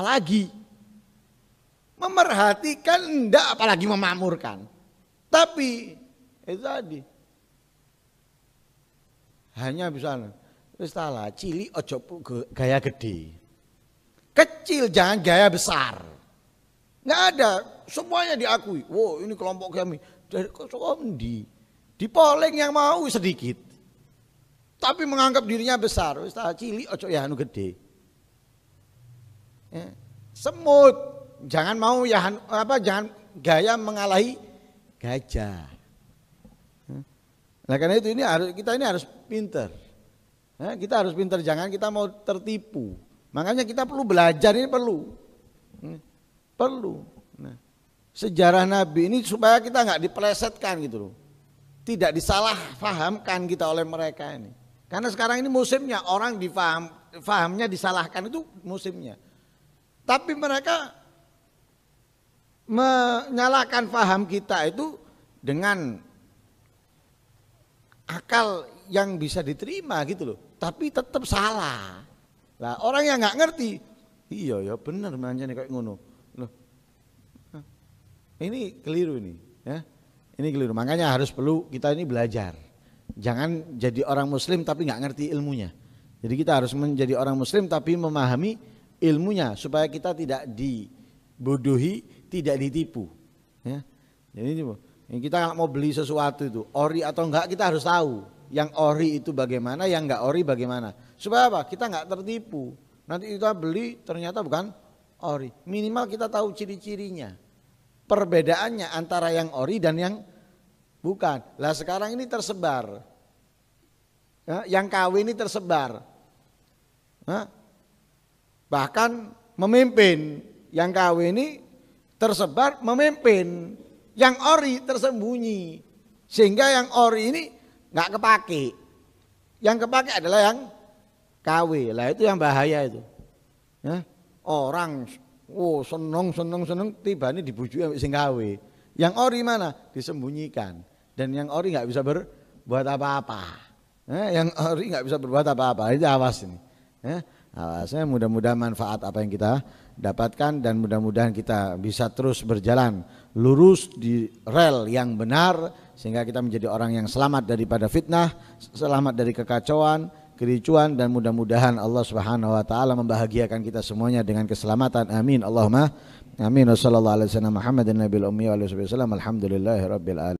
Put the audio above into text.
apalagi memerhatikan enggak apalagi memakmurkan. Tapi itu tadi hanya bisa anu. wis salah ojok ojo gaya gede. Kecil jangan gaya besar. Enggak ada, semuanya diakui. Wow, ini kelompok kami dari kondi. Di polling yang mau sedikit. Tapi menganggap dirinya besar, wis cili ojo ya anu gede. Ya. semut. Jangan mau ya apa jangan gaya mengalahi gajah. Ya. Nah karena itu ini harus kita ini harus pinter. Ya, kita harus pinter jangan kita mau tertipu. Makanya kita perlu belajar ini perlu. Perlu. Nah, sejarah Nabi ini supaya kita nggak dipelesetkan gitu loh. Tidak disalahfahamkan kita oleh mereka ini. Karena sekarang ini musimnya orang difaham fahamnya disalahkan itu musimnya. Tapi mereka menyalahkan paham kita itu dengan akal yang bisa diterima gitu loh. Tapi tetap salah. Lah orang yang nggak ngerti, iya ya benar nih kayak ngono. Loh. Ini keliru ini, ya. Ini keliru. Makanya harus perlu kita ini belajar. Jangan jadi orang muslim tapi nggak ngerti ilmunya. Jadi kita harus menjadi orang muslim tapi memahami ilmunya supaya kita tidak dibodohi, tidak ditipu. Ya. Jadi kita mau beli sesuatu itu ori atau enggak kita harus tahu yang ori itu bagaimana, yang enggak ori bagaimana. Supaya apa? Kita enggak tertipu. Nanti kita beli ternyata bukan ori. Minimal kita tahu ciri-cirinya. Perbedaannya antara yang ori dan yang bukan. Lah sekarang ini tersebar. Ya, yang KW ini tersebar bahkan memimpin. Yang KW ini tersebar memimpin, yang ori tersembunyi. Sehingga yang ori ini nggak kepake. Yang kepake adalah yang KW. Lah itu yang bahaya itu. Ya, orang oh seneng seneng seneng tiba ini dibujuk sama sing KW. Yang ori mana? Disembunyikan. Dan yang ori nggak bisa berbuat apa-apa. Ya, yang ori nggak bisa berbuat apa-apa. Itu awas ini. Ya. Uh, saya mudah-mudahan manfaat apa yang kita dapatkan dan mudah-mudahan kita bisa terus berjalan lurus di rel yang benar sehingga kita menjadi orang yang selamat daripada fitnah, selamat dari kekacauan, kericuan dan mudah-mudahan Allah Subhanahu wa taala membahagiakan kita semuanya dengan keselamatan. Amin. Allahumma amin. Wassallallahu alaihi wasallam Muhammadin nabiyil ummi wa alihi wasallam. Alhamdulillahirabbil alamin.